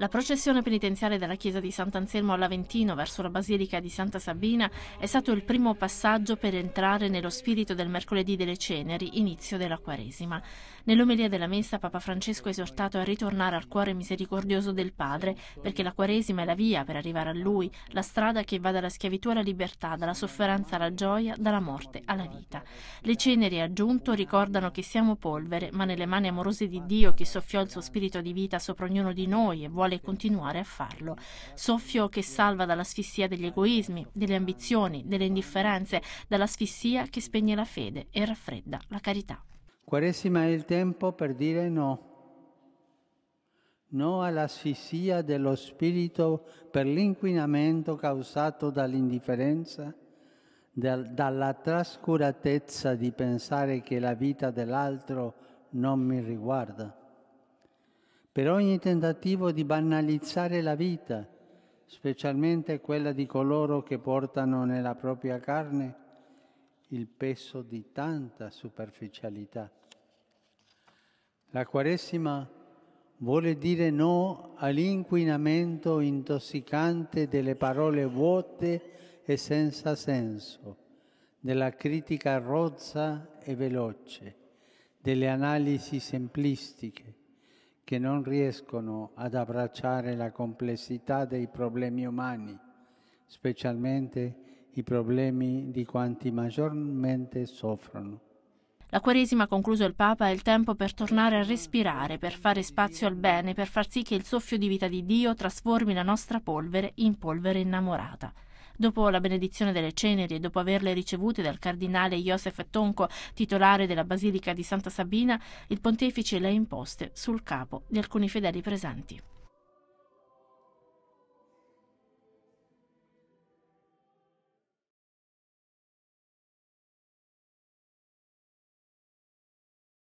La processione penitenziale della chiesa di Sant'Anselmo all'Aventino verso la basilica di Santa Sabina è stato il primo passaggio per entrare nello spirito del mercoledì delle ceneri, inizio della Quaresima. Nell'omelia della messa Papa Francesco è esortato a ritornare al cuore misericordioso del Padre, perché la Quaresima è la via per arrivare a Lui, la strada che va dalla schiavitù alla libertà, dalla sofferenza alla gioia, dalla morte alla vita. Le ceneri, aggiunto, ricordano che siamo polvere, ma nelle mani amorose di Dio che soffiò il suo spirito di vita sopra ognuno di noi e vuole vuole continuare a farlo. Soffio che salva dall'asfissia degli egoismi, delle ambizioni, delle indifferenze, dall'asfissia che spegne la fede e raffredda la carità. Quaresima è il tempo per dire no. No all'asfissia dello spirito per l'inquinamento causato dall'indifferenza dalla trascuratezza di pensare che la vita dell'altro non mi riguarda per ogni tentativo di banalizzare la vita, specialmente quella di coloro che portano nella propria carne il peso di tanta superficialità. La Quaresima vuole dire no all'inquinamento intossicante delle parole vuote e senza senso, della critica rozza e veloce, delle analisi semplistiche che non riescono ad abbracciare la complessità dei problemi umani, specialmente i problemi di quanti maggiormente soffrono. La Quaresima, concluso il Papa, è il tempo per tornare a respirare, per fare spazio al bene, per far sì che il soffio di vita di Dio trasformi la nostra polvere in polvere innamorata. Dopo la benedizione delle ceneri e dopo averle ricevute dal cardinale Josef Tonco, titolare della Basilica di Santa Sabina, il pontefice le ha imposte sul capo di alcuni fedeli presenti.